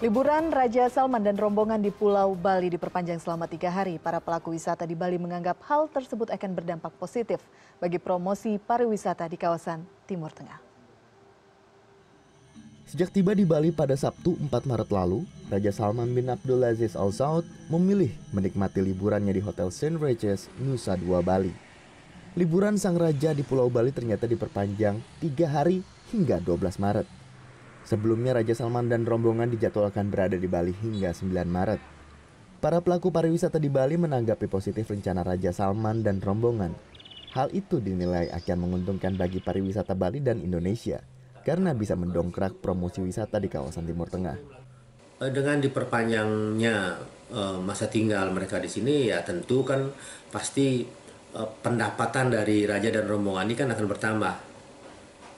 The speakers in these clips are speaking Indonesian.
Liburan Raja Salman dan rombongan di Pulau Bali diperpanjang selama tiga hari. Para pelaku wisata di Bali menganggap hal tersebut akan berdampak positif bagi promosi pariwisata di kawasan Timur Tengah. Sejak tiba di Bali pada Sabtu 4 Maret lalu, Raja Salman bin Abdulaziz Al Saud memilih menikmati liburannya di Hotel St. Regis, Nusa Dua Bali. Liburan sang raja di Pulau Bali ternyata diperpanjang tiga hari hingga 12 Maret. Sebelumnya Raja Salman dan rombongan dijadwalkan berada di Bali hingga 9 Maret. Para pelaku pariwisata di Bali menanggapi positif rencana Raja Salman dan rombongan. Hal itu dinilai akan menguntungkan bagi pariwisata Bali dan Indonesia karena bisa mendongkrak promosi wisata di kawasan Timur Tengah. Eh, dengan diperpanjangnya eh, masa tinggal mereka di sini ya tentu kan pasti eh, pendapatan dari raja dan rombongan ini kan akan bertambah.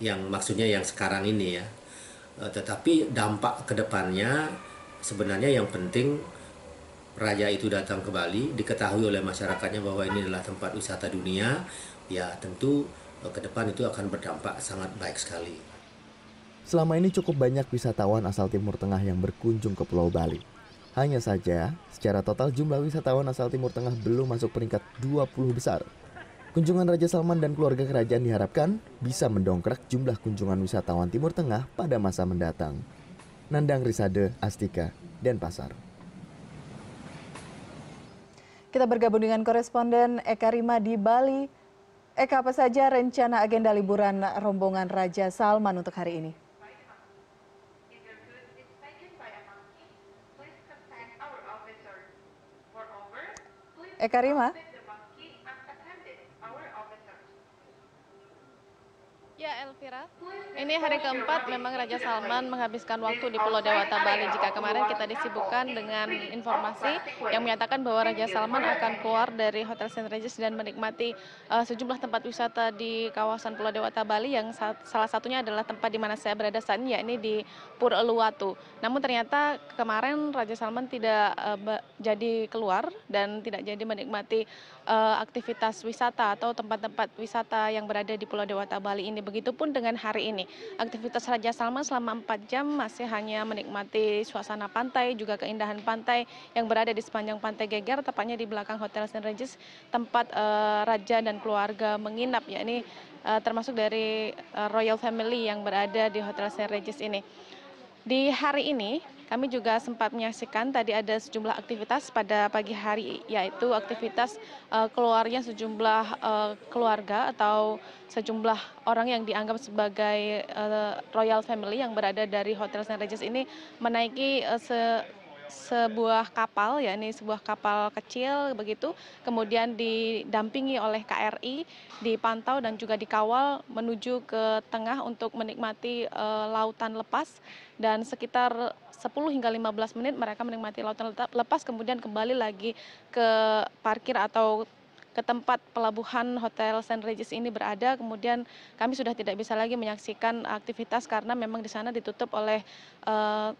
Yang maksudnya yang sekarang ini ya Eh, tetapi dampak kedepannya sebenarnya yang penting raja itu datang ke Bali diketahui oleh masyarakatnya bahwa ini adalah tempat wisata dunia ya tentu eh, ke depan itu akan berdampak sangat baik sekali. Selama ini cukup banyak wisatawan asal Timur Tengah yang berkunjung ke Pulau Bali. Hanya saja, secara total jumlah wisatawan asal Timur Tengah belum masuk peringkat 20 besar Kunjungan Raja Salman dan keluarga kerajaan diharapkan bisa mendongkrak jumlah kunjungan wisatawan Timur Tengah pada masa mendatang. Nandang Risade, Astika, dan Pasar. Kita bergabung dengan koresponden Eka Rima di Bali. Eka, apa saja rencana agenda liburan rombongan Raja Salman untuk hari ini? Eka Rima? Elvira. Ini hari keempat memang Raja Salman menghabiskan waktu di Pulau Dewata Bali. Jika kemarin kita disibukkan dengan informasi yang menyatakan bahwa Raja Salman akan keluar dari Hotel St. Regis dan menikmati uh, sejumlah tempat wisata di kawasan Pulau Dewata Bali yang sa salah satunya adalah tempat di mana saya berada saat ini yakni di Pura Eluwatu. Namun ternyata kemarin Raja Salman tidak uh, jadi keluar dan tidak jadi menikmati uh, aktivitas wisata atau tempat-tempat wisata yang berada di Pulau Dewata Bali ini begitu pun dengan hari ini. Aktivitas Raja Salman selama 4 jam masih hanya menikmati suasana pantai, juga keindahan pantai yang berada di sepanjang Pantai Geger, tepatnya di belakang Hotel St. Regis, tempat uh, Raja dan keluarga menginap, ya ini uh, eh, termasuk dari uh, Royal Family yang berada di Hotel St. Regis ini. Di hari ini, kami juga sempat menyaksikan tadi ada sejumlah aktivitas pada pagi hari, yaitu aktivitas uh, keluarnya sejumlah uh, keluarga atau sejumlah orang yang dianggap sebagai uh, royal family yang berada dari Hotel St. Regis ini menaiki uh, se sebuah kapal ya ini sebuah kapal kecil begitu kemudian didampingi oleh kri dipantau dan juga dikawal menuju ke tengah untuk menikmati eh, lautan lepas dan sekitar sepuluh hingga lima belas menit mereka menikmati lautan lepas kemudian kembali lagi ke parkir atau ke tempat pelabuhan Hotel Saint Regis ini berada. Kemudian kami sudah tidak bisa lagi menyaksikan aktivitas karena memang di sana ditutup oleh uh,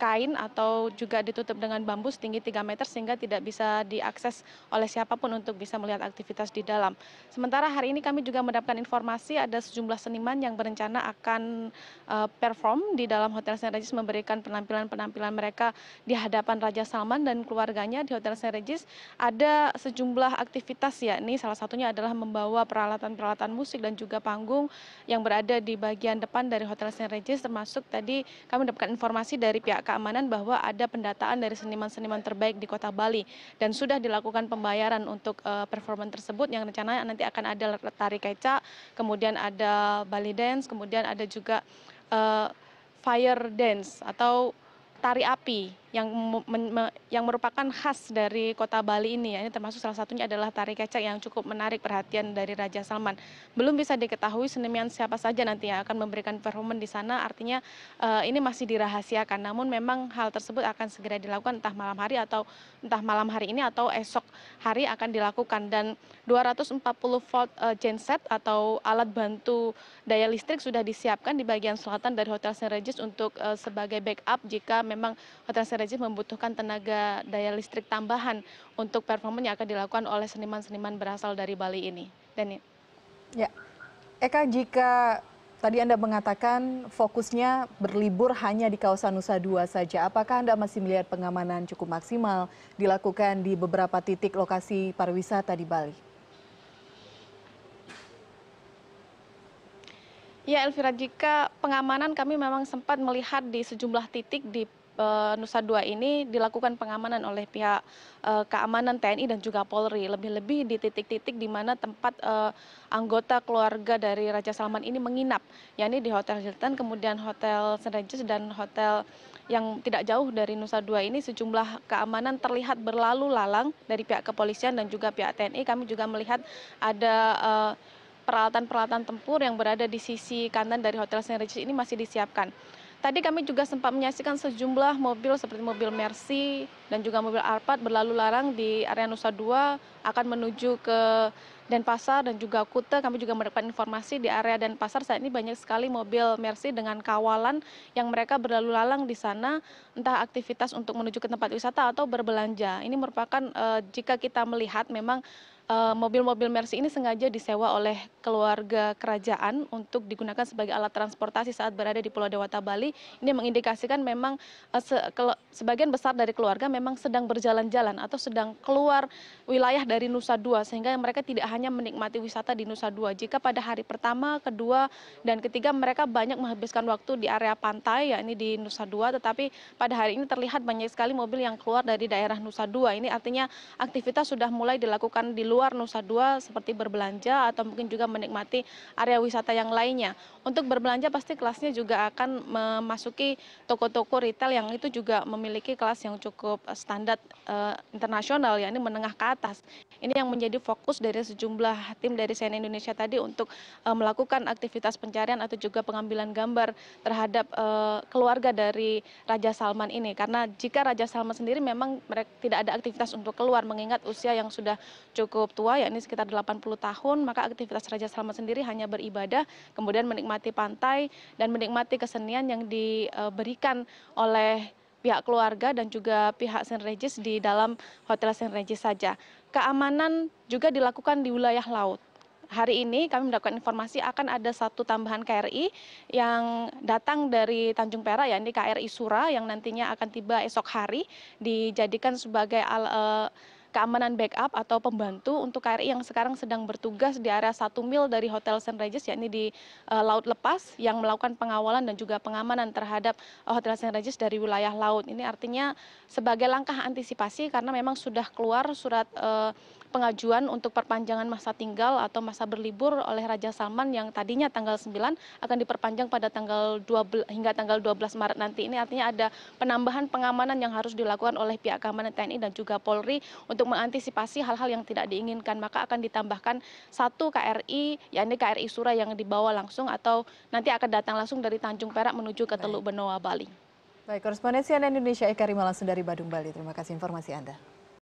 kain atau juga ditutup dengan bambu setinggi 3 meter sehingga tidak bisa diakses oleh siapapun untuk bisa melihat aktivitas di dalam. Sementara hari ini kami juga mendapatkan informasi ada sejumlah seniman yang berencana akan uh, perform di dalam Hotel St. Regis memberikan penampilan-penampilan mereka di hadapan Raja Salman dan keluarganya di Hotel St. Regis. Ada sejumlah aktivitas yakni salah satunya adalah membawa peralatan-peralatan musik dan juga panggung yang berada di bagian depan dari Hotel St. Regis termasuk tadi kami mendapatkan informasi dari pihak keamanan bahwa ada pendataan dari seniman-seniman terbaik di kota Bali dan sudah dilakukan pembayaran untuk uh, performan tersebut yang rencananya nanti akan ada tari keca, kemudian ada Bali dance, kemudian ada juga uh, fire dance atau tari api yang merupakan khas dari kota Bali ini ya. Ini termasuk salah satunya adalah tari kecak yang cukup menarik perhatian dari Raja Salman. Belum bisa diketahui senemian siapa saja nanti yang akan memberikan performan di sana. Artinya eh, ini masih dirahasiakan. Namun memang hal tersebut akan segera dilakukan entah malam hari atau entah malam hari ini atau esok hari akan dilakukan dan 240 volt uh, genset atau alat bantu daya listrik sudah disiapkan di bagian selatan dari Hotel St. Regis untuk eh, sebagai backup jika memang Hotel St rezim membutuhkan tenaga daya listrik tambahan untuk performanya akan dilakukan oleh seniman-seniman berasal dari Bali ini. Dan Ya. Eka, jika tadi Anda mengatakan fokusnya berlibur hanya di kawasan Nusa Dua saja, apakah Anda masih melihat pengamanan cukup maksimal dilakukan di beberapa titik lokasi pariwisata di Bali? Ya Elvira, jika pengamanan kami memang sempat melihat di sejumlah titik di Eh, nusa dua ini dilakukan pengamanan oleh pihak eh, keamanan tni dan juga polri lebih lebih di titik titik di mana tempat eh, anggota keluarga dari raja salman ini menginap yakni di hotel hilton kemudian hotel st regis dan hotel yang tidak jauh dari Nusa Dua ini sejumlah keamanan terlihat berlalu lalang dari pihak kepolisian dan juga pihak TNI. Kami juga melihat ada peralatan-peralatan tempur yang berada di sisi kanan dari Hotel St. Regis ini masih disiapkan. Tadi kami juga sempat menyaksikan sejumlah mobil seperti mobil Mercy dan juga mobil Alphard berlalu larang di area Nusa Dua akan menuju ke Denpasar dan juga Kuta. Kami juga mendapat informasi di area Denpasar saat ini banyak sekali mobil Mercy dengan kawalan yang mereka berlalu lalang di sana entah aktivitas untuk menuju ke tempat wisata atau berbelanja. Ini merupakan eh, jika kita melihat memang Eh, mobil-mobil Mercy ini sengaja disewa oleh keluarga kerajaan untuk digunakan sebagai alat transportasi saat berada di Pulau Dewata Bali. Ini mengindikasikan memang eh, se sebagian besar dari keluarga memang sedang berjalan-jalan atau sedang keluar wilayah dari Nusa Dua sehingga mereka tidak hanya menikmati wisata di Nusa Dua. Jika pada hari pertama, kedua, dan ketiga mereka banyak menghabiskan waktu di area pantai ya ini di Nusa Dua tetapi pada hari ini terlihat banyak sekali mobil yang keluar dari daerah Nusa Dua. Ini artinya aktivitas sudah mulai dilakukan di luar luar Nusa Dua seperti berbelanja atau mungkin juga menikmati area wisata yang lainnya. Untuk berbelanja pasti kelasnya juga akan memasuki toko-toko retail yang itu juga memiliki kelas yang cukup eh, standar eh, internasional, yakni menengah ke atas. Ini yang menjadi fokus dari sejumlah tim dari CNN Indonesia tadi untuk eh, melakukan aktivitas pencarian atau juga pengambilan gambar terhadap eh, keluarga dari Raja Salman ini. Karena jika Raja Salman sendiri memang mereka tidak ada aktivitas untuk keluar mengingat usia yang sudah cukup cukup tua, yakni sekitar 80 tahun, maka aktivitas Raja Salman sendiri hanya beribadah, kemudian menikmati pantai dan menikmati kesenian yang diberikan oleh pihak keluarga dan juga pihak Saint Regis di dalam Hotel Saint Regis saja. Keamanan juga dilakukan di wilayah laut. Hari ini kami mendapatkan informasi akan ada satu tambahan KRI yang datang dari Tanjung Perak, yakni KRI Sura yang nantinya akan tiba esok hari dijadikan sebagai al, uh, keamanan backup atau pembantu untuk KRI yang sekarang sedang bertugas di area satu mil dari Hotel St. Regis, yakni di eh, Laut Lepas, yang melakukan pengawalan dan juga pengamanan terhadap eh, Hotel St. Regis dari wilayah laut. Ini artinya sebagai langkah antisipasi karena memang sudah keluar surat eh, pengajuan untuk perpanjangan masa tinggal atau masa berlibur oleh Raja Salman yang tadinya tanggal 9 akan diperpanjang pada tanggal 12 hingga tanggal 12 Maret nanti. Ini artinya ada penambahan pengamanan yang harus dilakukan oleh pihak keamanan TNI dan juga Polri untuk untuk mengantisipasi hal hal yang tidak diinginkan maka akan ditambahkan satu KRI yakni KRI Sura yang dibawa langsung atau nanti akan datang langsung dari Tanjung Perak menuju ke Teluk Benoa Bali. Baik, korespondensi Indonesia Eka Rima langsung dari Badung Bali. Terima kasih informasi Anda.